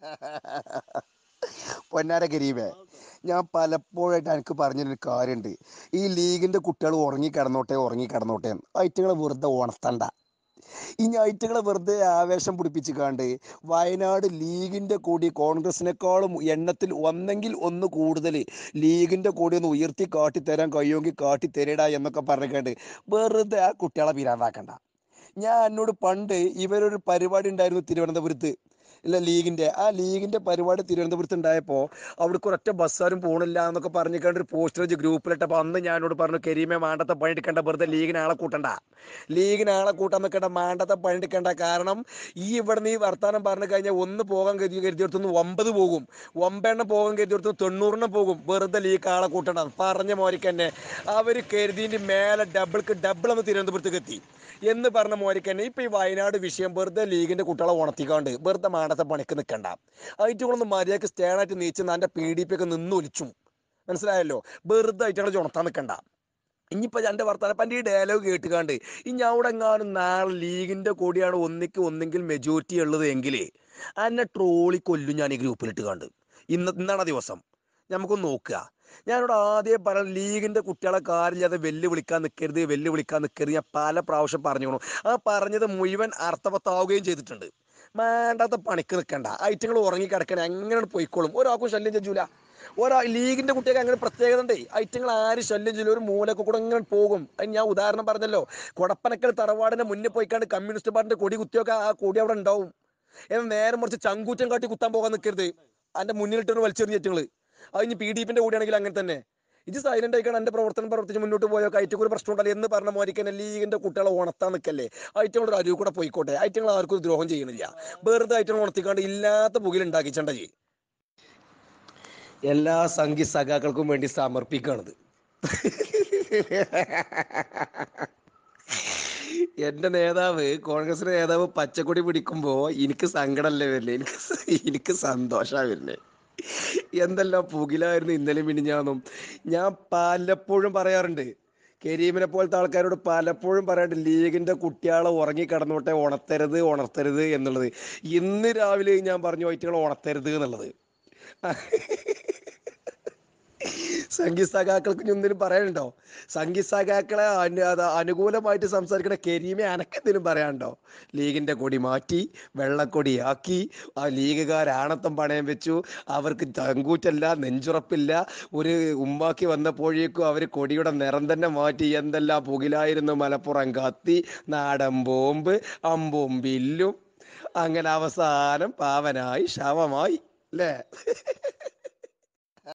പൊന്നാര ഗരീബേ ഞാൻ പലപ്പോഴായിട്ട് എനിക്ക് പറഞ്ഞൊരു കാര്യമുണ്ട് ഈ ലീഗിൻ്റെ കുട്ടികൾ ഉറങ്ങി കിടന്നോട്ടെ ഉറങ്ങി കിടന്നോട്ടെ ഐറ്റങ്ങളെ വെറുതെ ഉണർത്തണ്ട ഇനി ഐറ്റങ്ങളെ വെറുതെ ആവേശം പിടിപ്പിച്ച് കണ്ട് വയനാട് ലീഗിൻ്റെ കൂടി കോൺഗ്രസിനേക്കാളും എണ്ണത്തിൽ ഒന്നെങ്കിൽ ഒന്ന് കൂടുതൽ ലീഗിൻ്റെ കൂടി ഒന്ന് ഉയർത്തി കാട്ടിത്തരാൻ കഴിയുമെങ്കിൽ കാട്ടിത്തരേട എന്നൊക്കെ പറഞ്ഞിട്ടുണ്ട് വെറുതെ ആ കുട്ടികളെ പിരാതാക്കണ്ട ഞാൻ എന്നോട് പണ്ട് ഇവരൊരു പരിപാടി ഉണ്ടായിരുന്നു തിരുവനന്തപുരത്ത് ഇല്ല ലീഗിൻ്റെ ആ ലീഗിൻ്റെ പരിപാടി തിരുവനന്തപുരത്ത് ഉണ്ടായപ്പോൾ അവിടേക്ക് ഒരൊറ്റ ബസ്സാരും പോകണില്ല എന്നൊക്കെ പറഞ്ഞിട്ട് ഒരു പോസ്റ്റർ വെച്ച് ഗ്രൂപ്പിലിട്ടപ്പോൾ അന്ന് ഞാനോട് പറഞ്ഞു കരീമെ മാണ്ടത്തെ പണിയെടുക്കേണ്ട വെറുതെ ലീഗിന് ആളെ കൂട്ടണ്ട ലീഗിന് ആളെ കൂട്ടാൻ നിൽക്കേണ്ട മാണ്ടത്തെ പണിയെടുക്കേണ്ട കാരണം ഈ ഇവിടെ നീ വർത്തമാനം പറഞ്ഞു കഴിഞ്ഞാൽ ഒന്ന് പോകാൻ കരുതി കരുതിയെടുത്തുനിന്ന് ഒമ്പത് പോകും ഒമ്പെണ്ണം പോകാൻ കരുതിയെടുത്തുനിന്ന് തൊണ്ണൂറിന് പോകും വെറുതെ ലീഗ് ആളെ കൂട്ടണ്ട പറഞ്ഞ മോരിക്ക് തന്നെ അവർ കരുതിൻ്റെ മേലെ ഡബിൾക്ക് ഡബിൾ ഒന്ന് തിരുവനന്തപുരത്തേക്ക് എത്തി എന്ന് പറഞ്ഞ മോരിക്ക് തന്നെ ഇപ്പം ഈ വയനാട് വിഷയം വെറുതെ ലീഗിൻ്റെ കുട്ടികളെ ഉണർത്തിക്കാണ്ട് വെറുതെ വേണ്ടാത്ത പണിക്ക് നിൽക്കണ്ട ആയിട്ടുകളൊന്ന് മര്യാദക്ക് സ്റ്റേണായിട്ട് നീച്ച് എൻ്റെ പി ഡി പി ഒക്കെ നിന്ന് ഒലിച്ചു മനസ്സിലായല്ലോ വെറുതെ ആയിട്ട് ചുണത്താൻ നിൽക്കണ്ട ഇനിയിപ്പോൾ എൻ്റെ വർത്താനം അപ്പം എൻ്റെ ഈ ഡയലോഗ് കേട്ടുകാണ്ട് ഇനി അവിടെ എങ്ങാനും നാളെ ലീഗിൻ്റെ കൂടിയാണ് ഒന്നിക്ക് ഒന്നെങ്കിൽ മെജോറിറ്റി ഉള്ളത് എങ്കിൽ എന്നെ ട്രോളി കൊല്ലും ഞാൻ ഈ ഗ്രൂപ്പിലിട്ട് കണ്ട് ഇന്ന് ഇന്നാണ് ദിവസം നമുക്കൊന്ന് നോക്കുക ഞാനിവിടെ ആദ്യം പറയാം ലീഗിൻ്റെ കുട്ടികളെ കാര്യമില്ലാതെ വെല്ലുവിളിക്കാൻ നിൽക്കരുത് വെല്ലുവിളിക്കാൻ നിൽക്കരുത് ഞാൻ പല പ്രാവശ്യം പറഞ്ഞു ആ പറഞ്ഞത് മുഴുവൻ അർത്ഥവത്താവുകയും ചെയ്തിട്ടുണ്ട് വേണ്ടാത്ത പണിക്ക് നിൽക്കണ്ട ഐറ്റങ്ങൾ ഉറങ്ങി കിടക്കണേ അങ്ങനെ പോയിക്കോളും ഒരാൾക്കും ശല്യം ചെയ്യൂല ഒരാ ലീഗിന്റെ കുട്ടിയൊക്കെ അങ്ങനെ പ്രത്യേകത ഉണ്ടേ ഐറ്റങ്ങൾ ആര് ശല്യം ചെയ്യില്ല ഒരു മൂലൊക്കെ കൂടെ ഇങ്ങനെ പോകും അത് ഞാൻ ഉദാഹരണം പറഞ്ഞല്ലോ കൊടപ്പനക്കൽ തറവാടിന്റെ മുന്നിൽ പോയിക്കാണ്ട് കമ്മ്യൂണിസ്റ്റ് പാർട്ടിന്റെ കൊടി കുത്തിയൊക്കെ ആ കൊടി അവിടെ ഉണ്ടാവും ഏതാ നേരെ മറിച്ച് ചങ്കൂറ്റം കാട്ടി കുത്താൻ പോകാൻ നിൽക്കരുത് അതിന്റെ മുന്നിലിട്ടൊരു വലിച്ചെറിഞ്ഞ ഐറ്റങ്ങൾ അത് ഇനി പി ഡി എഫിന്റെ കൂടെയാണെങ്കിൽ അങ്ങനെ തന്നെ ഇത് സൈലന്റ് ആയിക്കാണ് എന്റെ പ്രവർത്തനം പ്രവർത്തിച്ച് മുന്നോട്ട് പോയോ പ്രശ്നം ഉണ്ടല്ലേ എന്ന് പറഞ്ഞ മോരിക്കനെ ലീഗിന്റെ കുട്ടികളെ ഉണർത്താൻ നിൽക്കല്ലേ അയറ്റങ്ങളുടെ അരിവ് കൂടെ പോയിക്കോട്ടെ ഐറ്റങ്ങൾ ആർക്കും ദ്രോഹം ചെയ്യണില്ല വെറുതെ അയറ്റങ്ങൾ ഉണർത്തിക്കാണ്ട് ഇല്ലാത്ത പുകയിൽ ഉണ്ടാക്കിച്ചണ്ട ചെയ്യും എല്ലാ സംഘി സഖാക്കൾക്കും വേണ്ടി സമർപ്പിക്കുകയാണിത് എൻ്റെ നേതാവ് കോൺഗ്രസിന്റെ നേതാവ് പച്ചക്കൊടി പിടിക്കുമ്പോൾ എനിക്ക് സങ്കടമല്ലേ വരില്ലേ എനിക്ക് എനിക്ക് വരില്ലേ എന്തെല്ലാം പുകിലായിരുന്നു ഇന്നലെ മിനിഞ്ഞാന്നും ഞാൻ പലപ്പോഴും പറയാറുണ്ട് കരീമിനെ പോലത്തെ ആൾക്കാരോട് പലപ്പോഴും പറയാറുണ്ട് ലീഗിന്റെ കുട്ടികളെ ഉറങ്ങി കിടന്നോട്ടെ ഉണർത്തരുത് ഉണർത്തരുത് എന്നുള്ളത് ഇന്ന് രാവിലെ ഞാൻ പറഞ്ഞു വൈറ്റുകൾ ഉണർത്തരുത് എന്നുള്ളത് സംഘി സഖാക്കൾക്ക് ഒന്നിനും പറയാനുണ്ടോ സംഘി സഖാക്കളെ അനുകൂലമായിട്ട് സംസാരിക്കുന്ന കരീമെ അനക്കെന്തിനും പറയാനുണ്ടോ ലീഗിന്റെ കൊടി മാറ്റി വെള്ളക്കൊടിയാക്കി ആ ആണത്തം പണയം വെച്ചു അവർക്ക് തങ്കൂറ്റല്ല നെഞ്ചുറപ്പില്ല ഒരു ഉമ്മാക്കി വന്നപ്പോഴേക്കും അവർ കൊടിയുടെ നിറം തന്നെ മാറ്റി എന്തെല്ലാം പുകിലായിരുന്നു മലപ്പുറം കത്തി നാടൻ ബോംബ് അമ്പും ബില്ലും അങ്ങനെ അവസാനം പാവനായി ശവമായി അല്ലേ